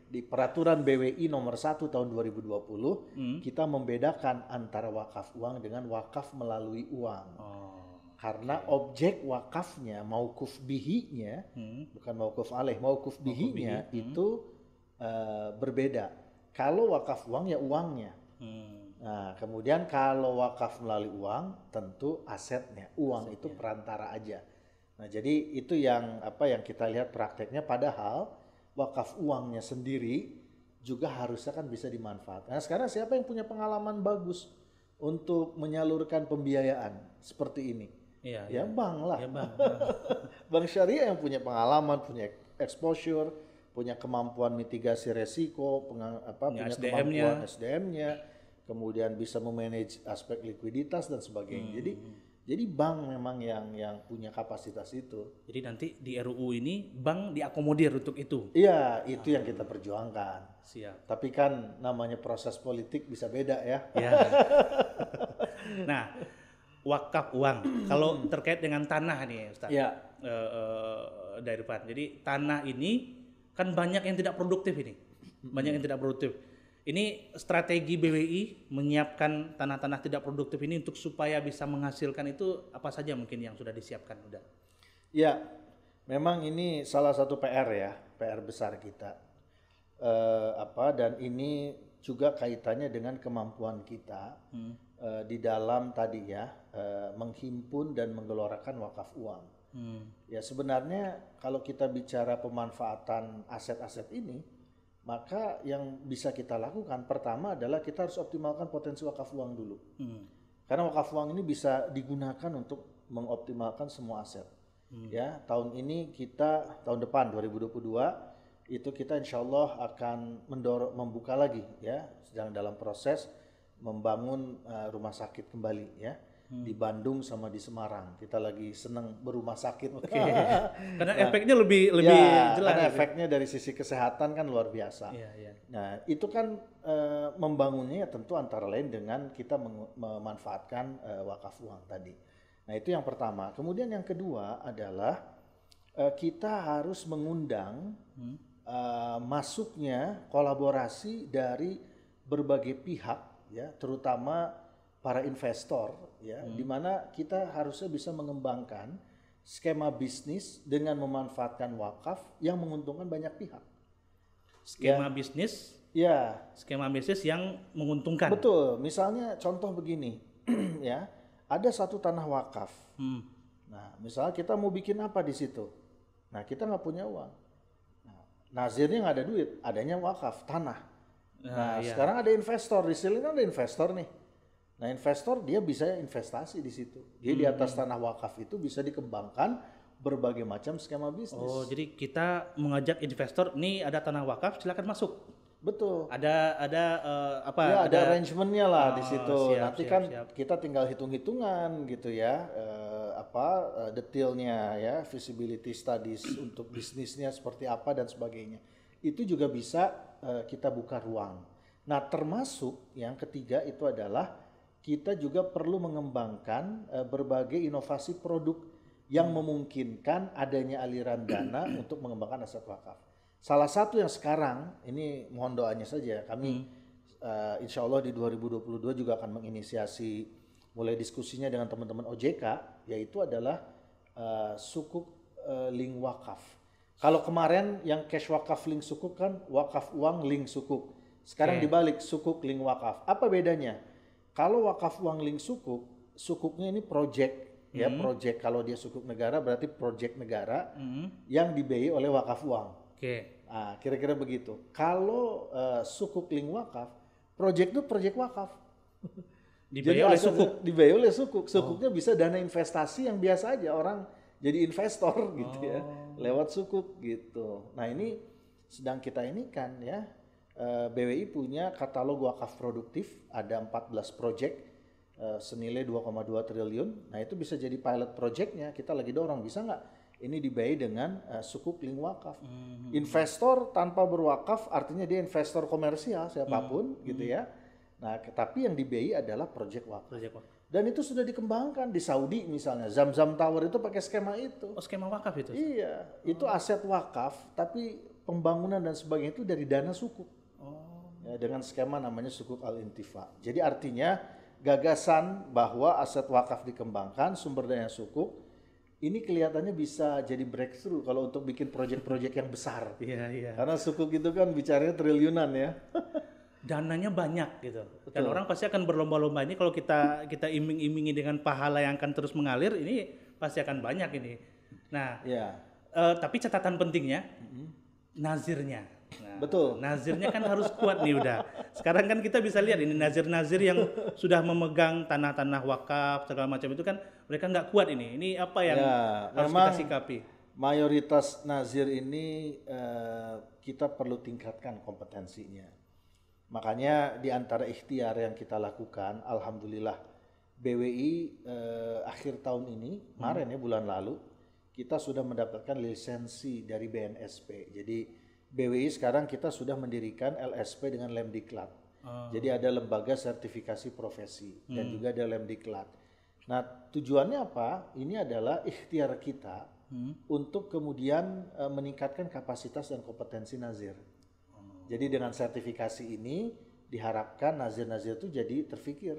di peraturan BWI nomor 1 tahun 2020 hmm. kita membedakan antara wakaf uang dengan wakaf melalui uang. Oh. Karena okay. objek wakafnya maukuf bihinya hmm. bukan maukuf aleh, maukuf bihinya bihi. Hmm. itu hmm. uh, berbeda. Kalau wakaf uang ya uangnya. Hmm Nah, kemudian kalau wakaf melalui uang, tentu asetnya, uang asetnya. itu perantara aja. Nah, jadi itu yang apa yang kita lihat prakteknya. Padahal wakaf uangnya sendiri juga harusnya kan bisa dimanfaatkan. Nah, sekarang siapa yang punya pengalaman bagus untuk menyalurkan pembiayaan seperti ini? Iya, ya, ya bang lah. Ya bang, [LAUGHS] bang. syariah yang punya pengalaman, punya exposure, punya kemampuan mitigasi resiko, apa, punya, sdm kemampuan SDM-nya kemudian bisa memanage aspek likuiditas dan sebagainya. Hmm. Jadi jadi bank memang yang yang punya kapasitas itu. Jadi nanti di RUU ini bank diakomodir untuk itu. Iya, ah. itu ah. yang kita perjuangkan. Siap. Tapi kan namanya proses politik bisa beda ya. Iya. [LAUGHS] nah, wakaf uang. Kalau terkait dengan tanah nih, Ustaz. Iya. E, dari Pan. Jadi tanah ini kan banyak yang tidak produktif ini. Banyak yang tidak produktif ini strategi BWI menyiapkan tanah-tanah tidak produktif ini untuk supaya bisa menghasilkan itu apa saja mungkin yang sudah disiapkan udah. Ya, memang ini salah satu PR ya, PR besar kita. E, apa dan ini juga kaitannya dengan kemampuan kita hmm. e, di dalam tadi ya e, menghimpun dan menggelorakan wakaf uang. Hmm. Ya sebenarnya kalau kita bicara pemanfaatan aset-aset ini maka yang bisa kita lakukan pertama adalah kita harus optimalkan potensi wakaf uang dulu. Hmm. Karena wakaf uang ini bisa digunakan untuk mengoptimalkan semua aset. Hmm. Ya, tahun ini kita tahun depan 2022 itu kita insya Allah akan mendorong membuka lagi ya sedang dalam proses membangun uh, rumah sakit kembali ya hmm. di Bandung sama di Semarang. Kita lagi seneng berumah sakit. Oke. Okay. [LAUGHS] Nah, karena nah, efeknya lebih ya, lebih jelas. Karena gitu. efeknya dari sisi kesehatan kan luar biasa. Ya, ya. Nah itu kan e, membangunnya ya tentu antara lain dengan kita memanfaatkan e, wakaf uang tadi. Nah itu yang pertama. Kemudian yang kedua adalah e, kita harus mengundang hmm. uh, masuknya kolaborasi dari berbagai pihak ya terutama para investor ya hmm. dimana kita harusnya bisa mengembangkan skema bisnis dengan memanfaatkan wakaf yang menguntungkan banyak pihak skema ya. bisnis ya skema bisnis yang menguntungkan betul misalnya contoh begini [CLEARS THROAT] ya ada satu tanah wakaf hmm. nah misalnya kita mau bikin apa di situ nah kita nggak punya uang nah, nazirnya nggak ada duit adanya wakaf tanah nah, nah iya. sekarang ada investor di sini kan ada investor nih Nah, investor dia bisa investasi di situ. Jadi hmm. di atas hmm. tanah wakaf itu bisa dikembangkan berbagai macam skema bisnis. Oh, jadi kita mengajak investor, nih ada tanah wakaf, silakan masuk. Betul. Ada ada uh, apa? Ya, ada, arrangementnya lah oh, di ah, situ. Siap, Nanti siap, kan siap. kita tinggal hitung-hitungan gitu ya, uh, apa uh, detailnya ya, visibility studies untuk bisnisnya seperti apa dan sebagainya. Itu juga bisa uh, kita buka ruang. Nah, termasuk yang ketiga itu adalah kita juga perlu mengembangkan uh, berbagai inovasi produk yang memungkinkan adanya aliran dana [CLEARS THROAT] untuk mengembangkan aset wakaf. Salah satu yang sekarang ini mohon doanya saja ya, kami hmm. uh, insya Allah di 2022 juga akan menginisiasi mulai diskusinya dengan teman-teman OJK yaitu adalah uh, eh, sukuk uh, link wakaf. Kalau kemarin yang cash wakaf link sukuk kan wakaf uang link sukuk. Sekarang okay. dibalik sukuk link wakaf. Apa bedanya? Kalau wakaf uang link sukuk, sukuknya ini project ya, hmm. ya project kalau dia sukuk negara berarti project negara hmm. yang dibayar oleh wakaf uang. Oke. Okay. Nah, kira-kira begitu. Kalau uh, sukuk link wakaf, project itu project wakaf. [LAUGHS] dibayar [LAUGHS] oleh sukuk. Dibayar oleh sukuk. Sukuknya oh. bisa dana investasi yang biasa aja orang jadi investor [LAUGHS] gitu ya, oh. ya lewat sukuk gitu. Nah ini sedang kita ini kan ya Eh, BWI punya katalog wakaf produktif, ada 14 project eh, senilai 2,2 triliun. Nah itu bisa jadi pilot projectnya, kita lagi dorong, bisa nggak ini dibayar dengan uh, eh, sukuk link wakaf. Mm-hmm. Investor tanpa berwakaf artinya dia investor komersial siapapun mm-hmm. gitu ya. Nah, tapi yang dibiayai adalah project wakaf. Project wakaf. Dan itu sudah dikembangkan di Saudi misalnya. Zam-Zam Tower itu pakai skema itu. Oh, skema wakaf itu? Iya. Oh. Itu aset wakaf, tapi pembangunan dan sebagainya itu dari dana sukuk. Eh, dengan skema namanya sukuk al-intifa. Jadi artinya gagasan bahwa aset wakaf dikembangkan, sumber daya sukuk, ini kelihatannya bisa jadi breakthrough kalau untuk bikin proyek-proyek yang besar. Iya, iya. Karena sukuk itu kan bicaranya triliunan ya. [LAUGHS] Dananya banyak gitu. Betul. Dan orang pasti akan berlomba-lomba ini kalau kita kita iming-imingi dengan pahala yang akan terus mengalir, ini pasti akan banyak ini. Nah, ya. Uh, tapi catatan pentingnya mm -hmm. nazirnya. Nah, Betul. Nazirnya kan harus kuat nih udah. Sekarang kan kita bisa lihat ini nazir-nazir yang sudah memegang tanah-tanah wakaf segala macam itu kan mereka nggak kuat ini. Ini apa yang ya, harus memang kita sikapi? Mayoritas nazir ini eh, kita perlu tingkatkan kompetensinya. Makanya di antara ikhtiar yang kita lakukan, alhamdulillah BWI eh, akhir tahun ini, hmm. kemarin hmm. ya bulan lalu, kita sudah mendapatkan lisensi dari BNSP. Jadi BWI sekarang kita sudah mendirikan LSP dengan Lemdiklat. Uh. Jadi ada lembaga sertifikasi profesi hmm. dan juga ada Lemdiklat. Nah, tujuannya apa? Ini adalah ikhtiar kita hmm. untuk kemudian uh, meningkatkan kapasitas dan kompetensi nazir. Hmm. Jadi dengan sertifikasi ini diharapkan nazir-nazir itu jadi terfikir.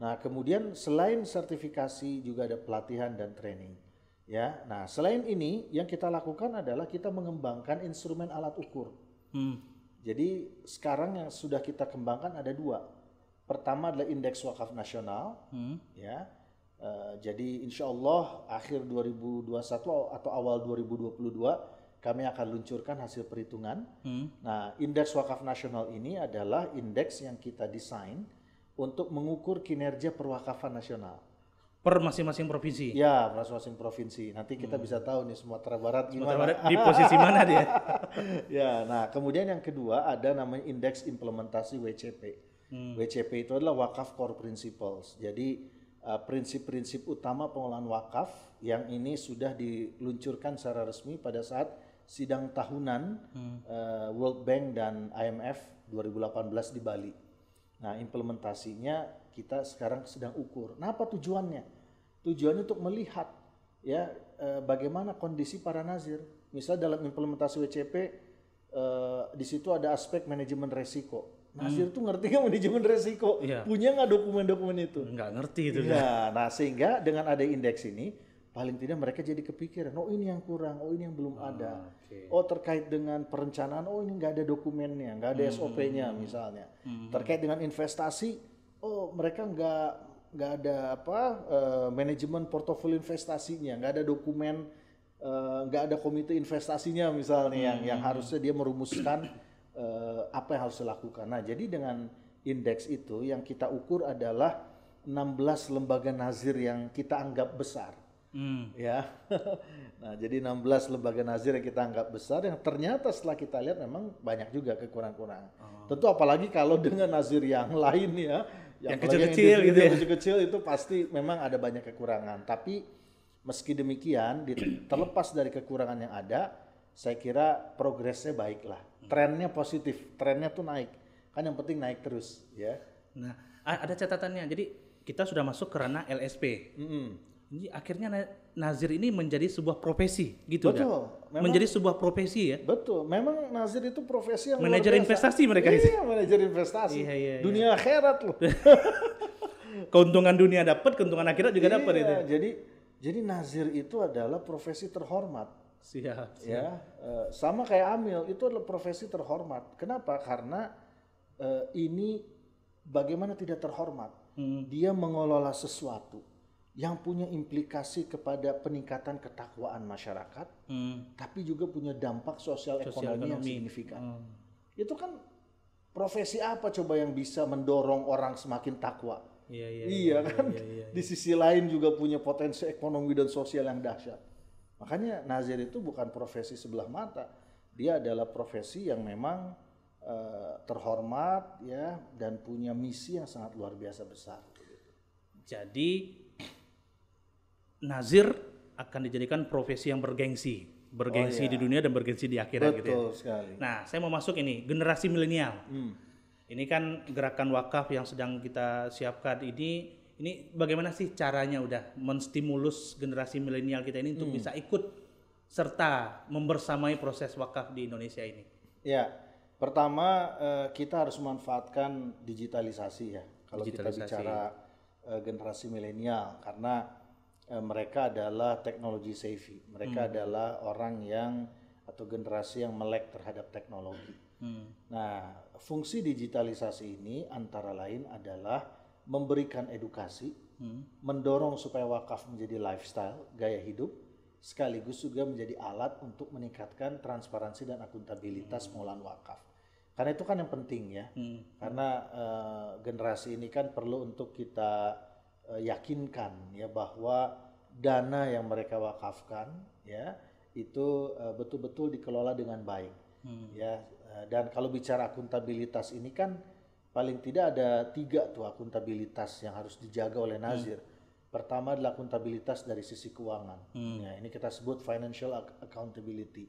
Nah, kemudian selain sertifikasi juga ada pelatihan dan training. Ya, nah selain ini yang kita lakukan adalah kita mengembangkan instrumen alat ukur. Hmm. Jadi sekarang yang sudah kita kembangkan ada dua. Pertama adalah indeks wakaf nasional, hmm. ya. Uh, jadi insya Allah akhir 2021 atau awal 2022 kami akan luncurkan hasil perhitungan. Hmm. Nah, indeks wakaf nasional ini adalah indeks yang kita desain untuk mengukur kinerja perwakafan nasional per masing-masing provinsi. Ya, masing-masing provinsi. Nanti kita hmm. bisa tahu nih Sumatera Barat gimana. Barat di posisi mana dia? [LAUGHS] ya, nah kemudian yang kedua ada namanya indeks implementasi WCP. Hmm. WCP itu adalah Wakaf Core Principles. Jadi eh, prinsip-prinsip utama pengelolaan wakaf yang ini sudah diluncurkan secara resmi pada saat sidang tahunan hmm. uh, World Bank dan IMF 2018 di Bali. Nah, implementasinya kita sekarang sedang ukur. Nah, apa tujuannya? tujuannya untuk melihat ya eh, bagaimana kondisi para nazir. Misalnya dalam implementasi WCP eh, di situ ada aspek manajemen resiko. Nazir hmm. tuh ngerti nggak manajemen resiko? Ya. Punya nggak dokumen-dokumen itu? Nggak ngerti itu. Ya, kan? nah sehingga dengan ada indeks ini, paling tidak mereka jadi kepikiran, oh ini yang kurang, oh ini yang belum ah, ada, okay. oh terkait dengan perencanaan, oh ini nggak ada dokumennya, nggak ada hmm. SOP-nya misalnya, hmm. terkait dengan investasi, oh mereka nggak nggak ada apa uh, eh, manajemen portofolio investasinya, nggak ada dokumen, eh, nggak uh, ada komite investasinya misalnya hmm. yang yang hmm. harusnya dia merumuskan uh, apa yang harus dilakukan. Nah, jadi dengan indeks itu yang kita ukur adalah 16 lembaga nazir yang kita anggap besar. Hmm. Ya. [LAUGHS] nah, jadi 16 lembaga nazir yang kita anggap besar yang ternyata setelah kita lihat memang banyak juga kekurangan-kekurangan. Oh. Tentu apalagi kalau dengan nazir yang lain ya yang kecil-kecil gitu, gitu ya. ya. kecil-kecil itu pasti memang ada banyak kekurangan tapi meski demikian [CLEARS THROAT] terlepas dari kekurangan yang ada saya kira progresnya baik lah trennya positif trennya tuh naik kan yang penting naik terus ya nah ada catatannya jadi kita sudah masuk ke ranah LSP mm -hmm. Jadi akhirnya nazir ini menjadi sebuah profesi gitu kan? Betul. Memang, menjadi sebuah profesi ya. Betul. Memang nazir itu profesi yang manajer investasi mereka iya, itu. Iya, manajer investasi. Iya, iya, iya. dunia iya. akhirat loh. [LAUGHS] keuntungan dunia dapat, keuntungan akhirat juga iya, dapat itu. Jadi jadi nazir itu adalah profesi terhormat. Siap. Ya, siap. Ya, sama kayak amil itu adalah profesi terhormat. Kenapa? Karena uh, ini bagaimana tidak terhormat. Hmm. Dia mengelola sesuatu yang punya implikasi kepada peningkatan ketakwaan masyarakat, hmm. tapi juga punya dampak sosial, sosial ekonomi, yang signifikan. Hmm. Itu kan profesi apa coba yang bisa mendorong orang semakin takwa? Iya, iya, iya, iya kan. Iya, iya, iya. Di sisi lain juga punya potensi ekonomi dan sosial yang dahsyat. Makanya nazir itu bukan profesi sebelah mata. Dia adalah profesi yang memang uh, terhormat ya dan punya misi yang sangat luar biasa besar. Jadi nazir akan dijadikan profesi yang bergengsi, bergengsi oh, iya. di dunia dan bergengsi di akhirat Betul gitu. ya. sekali. Nah, saya mau masuk ini generasi milenial. Hmm. Ini kan gerakan wakaf yang sedang kita siapkan ini ini bagaimana sih caranya udah menstimulus generasi milenial kita ini untuk hmm. bisa ikut serta membersamai proses wakaf di Indonesia ini? Ya, pertama eh, kita harus memanfaatkan digitalisasi ya kalau digitalisasi. kita bicara eh, generasi milenial karena Eh, mereka adalah teknologi savvy. Mereka hmm. adalah orang yang atau generasi yang melek terhadap teknologi. Hmm. Nah, fungsi digitalisasi ini antara lain adalah memberikan edukasi, hmm. mendorong supaya wakaf menjadi lifestyle, gaya hidup, sekaligus juga menjadi alat untuk meningkatkan transparansi dan akuntabilitas hmm. wakaf. Karena itu kan yang penting ya, hmm. karena uh, generasi ini kan perlu untuk kita Eh, yakinkan ya bahwa dana yang mereka wakafkan ya itu eh, betul-betul dikelola dengan baik hmm. ya eh, dan kalau bicara akuntabilitas ini kan paling tidak ada tiga tuh akuntabilitas yang harus dijaga oleh hmm. Nazir hmm. pertama adalah akuntabilitas dari sisi keuangan hmm. ya ini kita sebut financial accountability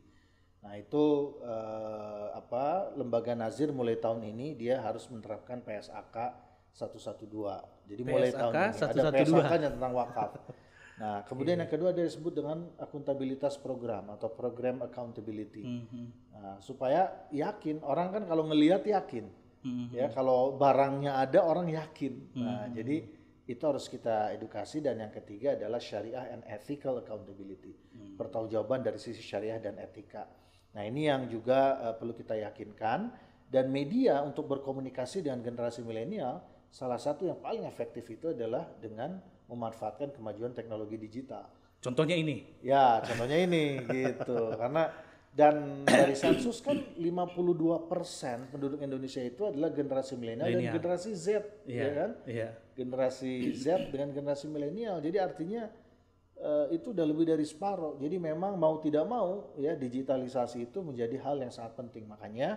nah itu eh, apa lembaga Nazir mulai tahun ini dia harus menerapkan PSAK 112. Jadi PSAK mulai tahun ini 112. ada psak kan yang tentang wakaf. [LAUGHS] nah, kemudian yeah. yang kedua dia disebut dengan akuntabilitas program atau program accountability. Mm -hmm. nah, supaya yakin orang kan kalau ngelihat yakin. Mm -hmm. Ya, kalau barangnya ada orang yakin. Nah, mm -hmm. jadi itu harus kita edukasi dan yang ketiga adalah syariah and ethical accountability. Mm -hmm. Pertanggungjawaban dari sisi syariah dan etika. Nah, ini yang juga uh, perlu kita yakinkan dan media untuk berkomunikasi dengan generasi milenial salah satu yang paling efektif itu adalah dengan memanfaatkan kemajuan teknologi digital. Contohnya ini. Ya, contohnya ini gitu. Karena dan dari sensus kan 52% persen penduduk Indonesia itu adalah generasi milenial dan generasi Z, yeah. ya iya, kan? Yeah. Generasi Z dengan generasi milenial. Jadi artinya uh, itu udah lebih dari separuh. Jadi memang mau tidak mau ya digitalisasi itu menjadi hal yang sangat penting. Makanya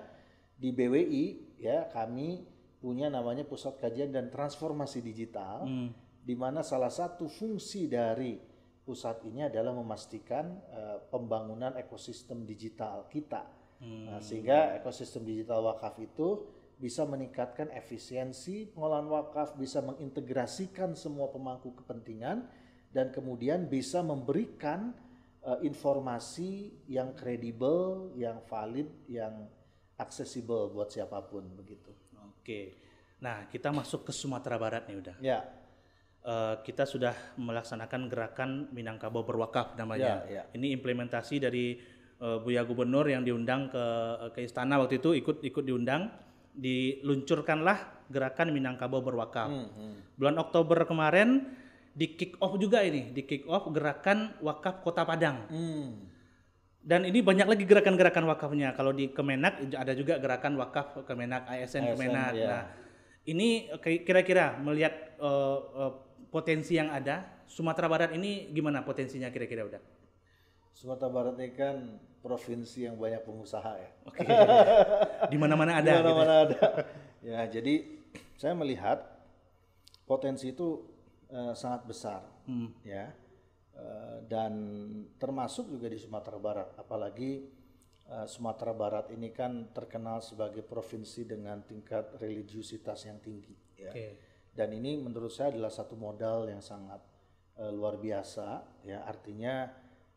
di BWI ya kami punya namanya pusat kajian dan transformasi digital hmm. di mana salah satu fungsi dari pusat ini adalah memastikan uh, pembangunan ekosistem digital kita hmm. nah, sehingga ekosistem digital wakaf itu bisa meningkatkan efisiensi pengolahan wakaf bisa mengintegrasikan semua pemangku kepentingan dan kemudian bisa memberikan uh, informasi yang kredibel yang valid yang aksesibel buat siapapun begitu Oke. Nah, kita masuk ke Sumatera Barat nih udah. Ya. Uh, kita sudah melaksanakan gerakan Minangkabau berwakaf namanya. Ya, ya. Ini implementasi dari uh, Buya Gubernur yang diundang ke ke istana waktu itu ikut ikut diundang diluncurkanlah gerakan Minangkabau berwakaf. Hmm, hmm. Bulan Oktober kemarin di kick off juga ini, di kick off gerakan wakaf Kota Padang. Hmm dan ini banyak lagi gerakan-gerakan wakafnya. Kalau di Kemenak ada juga gerakan wakaf Kemenak, ASN, ASN Kemenak. Ya. Nah, ini kira-kira melihat uh, uh, potensi yang ada, Sumatera Barat ini gimana potensinya kira-kira udah? Sumatera Barat ini kan provinsi yang banyak pengusaha ya. Okay. di mana-mana ada. Di gitu ya? mana-mana gitu. ada. Ya, jadi saya melihat potensi itu uh, sangat besar. Hmm. Ya Eh, dan termasuk juga di Sumatera Barat apalagi eh, Sumatera Barat ini kan terkenal sebagai provinsi dengan tingkat religiusitas yang tinggi ya. okay. dan ini menurut saya adalah satu modal yang sangat uh, luar biasa ya artinya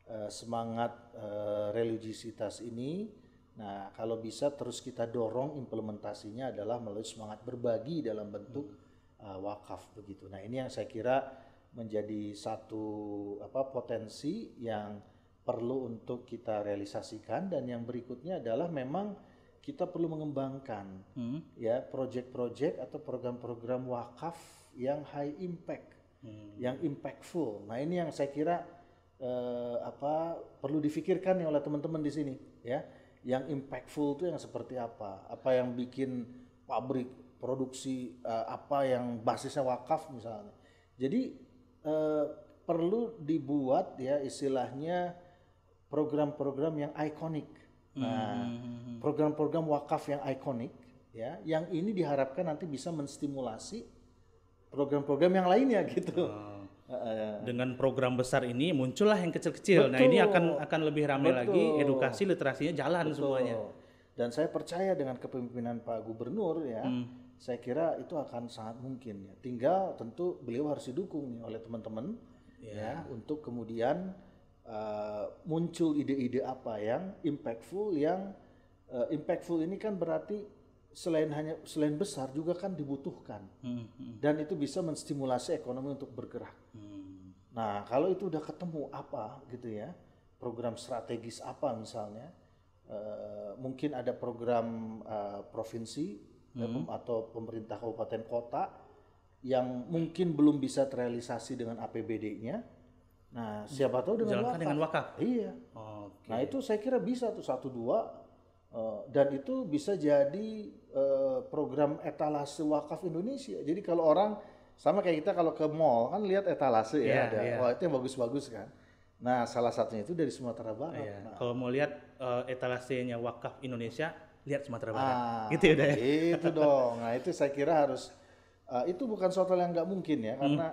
uh, semangat uh, religiusitas ini nah kalau bisa terus kita dorong implementasinya adalah melalui semangat berbagi dalam bentuk hmm. uh, wakaf begitu nah ini yang saya kira menjadi satu apa potensi yang perlu untuk kita realisasikan dan yang berikutnya adalah memang kita perlu mengembangkan hmm. ya proyek-proyek atau program-program wakaf yang high impact, hmm. yang impactful. Nah ini yang saya kira eh, apa perlu difikirkan nih oleh teman-teman di sini ya, yang impactful itu yang seperti apa? Apa yang bikin pabrik produksi eh, apa yang basisnya wakaf misalnya. Jadi eh, perlu dibuat ya istilahnya program-program yang ikonik. Nah, hmm, hmm, hmm, program-program wakaf yang ikonik ya, yang ini diharapkan nanti bisa menstimulasi program-program yang lainnya [LAUGHS] gitu. Oh. Ya. Dengan program besar ini muncullah yang kecil-kecil. Nah, ini akan akan lebih ramai Betul. lagi edukasi literasinya jalan Betul. semuanya. Dan saya percaya dengan kepemimpinan Pak Gubernur ya. Hmm saya kira itu akan sangat mungkin ya. Tinggal tentu beliau harus didukung nih oleh teman-teman yeah. ya untuk kemudian uh, muncul ide-ide apa yang impactful yang uh, impactful ini kan berarti selain hanya selain besar juga kan dibutuhkan hmm, hmm, dan itu bisa menstimulasi ekonomi untuk bergerak. Hmm. Nah kalau itu udah ketemu apa gitu ya program strategis apa misalnya uh, mungkin ada program uh, provinsi Ya, hmm. atau pemerintah kabupaten kota yang mungkin belum bisa terrealisasi dengan APBD-nya. Nah, siapa tahu dengan wakaf. dengan wakaf. Iya. okay. Nah, itu saya kira bisa tuh satu dua eh, dan itu bisa jadi eh, program etalase wakaf Indonesia. Jadi kalau orang sama kayak kita kalau ke mall kan lihat etalase yeah, ya iya, ada. Yeah. Iya. Oh, itu yang bagus-bagus kan. Nah, salah satunya itu dari Sumatera Barat. Yeah. Nah. Kalau mau lihat uh, etalasenya wakaf Indonesia lihat Sumatera Barat. Ah, gitu ya udah ya? Itu dong. Nah, itu saya kira harus uh, itu bukan soal yang nggak mungkin ya hmm. karena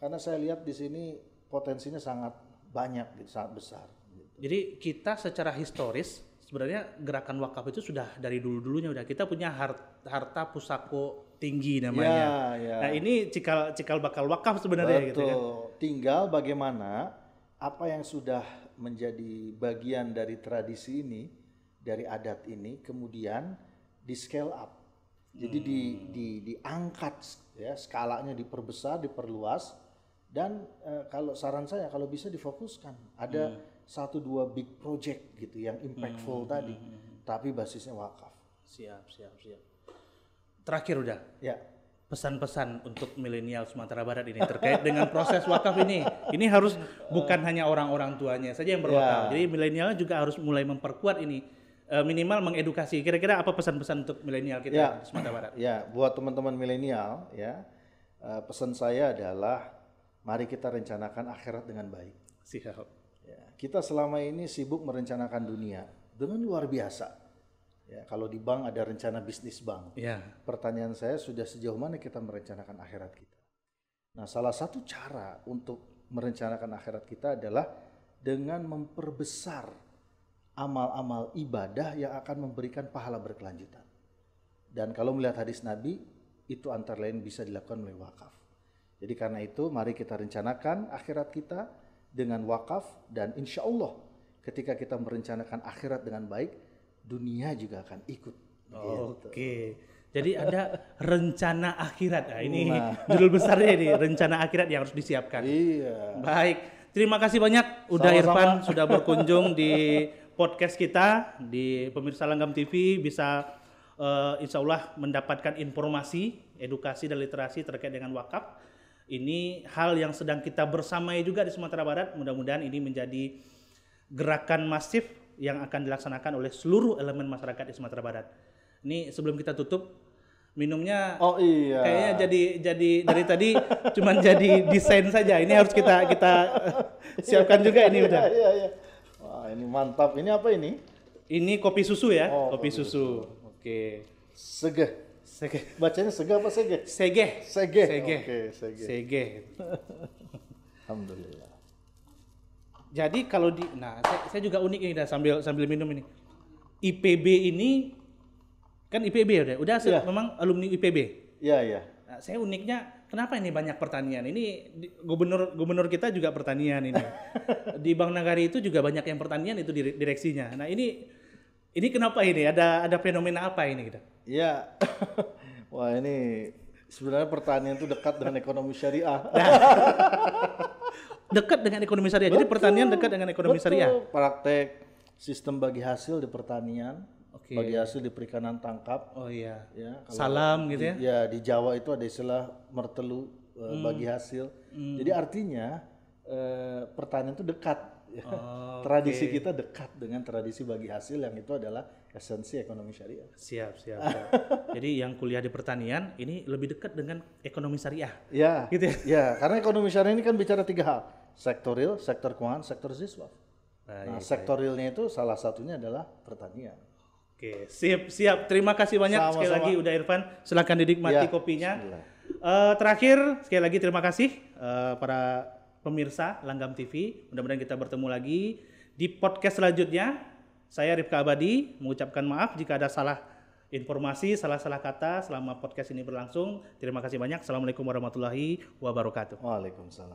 karena saya lihat di sini potensinya sangat banyak gitu, sangat besar gitu. Jadi kita secara historis sebenarnya gerakan wakaf itu sudah dari dulu-dulunya udah kita punya harta, harta pusako tinggi namanya. Ya, ya. Nah, ini cikal cikal bakal wakaf sebenarnya Betul. gitu kan. Tinggal bagaimana apa yang sudah menjadi bagian dari tradisi ini dari adat ini kemudian di scale up. Jadi hmm. di, di diangkat ya skalanya diperbesar, diperluas dan e, kalau saran saya kalau bisa difokuskan ada hmm. satu dua big project gitu yang impactful hmm. tadi hmm, hmm, hmm. tapi basisnya wakaf. Siap, siap, siap. Terakhir udah. Ya. Pesan-pesan untuk milenial Sumatera Barat ini terkait dengan proses wakaf ini. Ini harus bukan hanya orang-orang tuanya saja yang berwakaf. Ya. Jadi milenial juga harus mulai memperkuat ini Eh, minimal mengedukasi. Kira-kira apa pesan-pesan untuk milenial kita ya. di Sumatera Barat? Ya, buat teman-teman milenial ya, uh, pesan saya adalah mari kita rencanakan akhirat dengan baik. Siap. Ya, kita selama ini sibuk merencanakan dunia dengan luar biasa. Ya, kalau di bank ada rencana bisnis bank. Ya. Pertanyaan saya sudah sejauh mana kita merencanakan akhirat kita? Nah, salah satu cara untuk merencanakan akhirat kita adalah dengan memperbesar amal-amal ibadah yang akan memberikan pahala berkelanjutan. Dan kalau melihat hadis Nabi, itu antara lain bisa dilakukan melalui wakaf. Jadi karena itu mari kita rencanakan akhirat kita dengan wakaf dan insya Allah ketika kita merencanakan akhirat dengan baik, dunia juga akan ikut. Gitu. Oke. Jadi ada [LAUGHS] rencana akhirat. Nah, ini nah. judul besarnya ini, rencana akhirat yang harus disiapkan. Iya. Baik. Terima kasih banyak udah Sama -sama. Irfan sudah berkunjung di [LAUGHS] podcast kita di pemirsa Langgam TV bisa uh, insya Allah mendapatkan informasi, edukasi dan literasi terkait dengan wakaf. Ini hal yang sedang kita bersamai juga di Sumatera Barat. Mudah-mudahan ini menjadi gerakan masif yang akan dilaksanakan oleh seluruh elemen masyarakat di Sumatera Barat. Ini sebelum kita tutup minumnya oh iya kayaknya jadi jadi dari tadi cuman jadi desain saja ini harus kita kita eh, siapkan juga ini iya, udah iya, iya ini mantap. Ini apa ini? Ini kopi susu ya, oh, kopi, kopi susu. susu. Oke. Segeh. Segeh. Bacanya segeh apa segeh? Segeh. Segeh. Segeh. Oke, segeh. Segeh. Alhamdulillah. Jadi kalau di nah saya, saya juga unik ini dah sambil sambil minum ini. IPB ini kan IPB ya udah, udah ya. memang alumni IPB. Iya, iya. Nah, saya uniknya kenapa ini banyak pertanian? Ini di, gubernur gubernur kita juga pertanian ini. [LAUGHS] di Bank Nagari itu juga banyak yang pertanian itu direksinya. Nah, ini ini kenapa ini? Ada ada fenomena apa ini kita? Gitu? Iya. [LAUGHS] Wah, ini sebenarnya pertanian itu dekat dengan ekonomi syariah. Nah. [LAUGHS] dekat dengan ekonomi syariah. Betul. Jadi pertanian dekat dengan ekonomi Betul. syariah. Praktek sistem bagi hasil di pertanian bagi hasil di perikanan tangkap. Oh iya. Ya, Salam di, gitu ya. Ya, di Jawa itu ada istilah mertelu uh, hmm. bagi hasil. Hmm. Jadi artinya uh, pertanian itu dekat Ya. Oh, tradisi okay. kita dekat dengan tradisi bagi hasil yang itu adalah esensi ekonomi syariah. Siap, siap. [LAUGHS] Jadi yang kuliah di pertanian ini lebih dekat dengan ekonomi syariah. Ya. Gitu ya. Ya, karena ekonomi syariah ini kan bicara tiga hal, sektor real, sektor keuangan, sektor siswa. Nah, nah sektor realnya itu salah satunya adalah pertanian. Oke, siap siap. Terima kasih banyak sama, sekali lagi udah Irfan. Silakan dinikmati ya. kopinya. Uh, terakhir sekali lagi terima kasih uh, para pemirsa Langgam TV. Mudah-mudahan kita bertemu lagi di podcast selanjutnya. Saya Rifka Abadi mengucapkan maaf jika ada salah informasi, salah-salah kata selama podcast ini berlangsung. Terima kasih banyak. Assalamualaikum warahmatullahi wabarakatuh. Waalaikumsalam.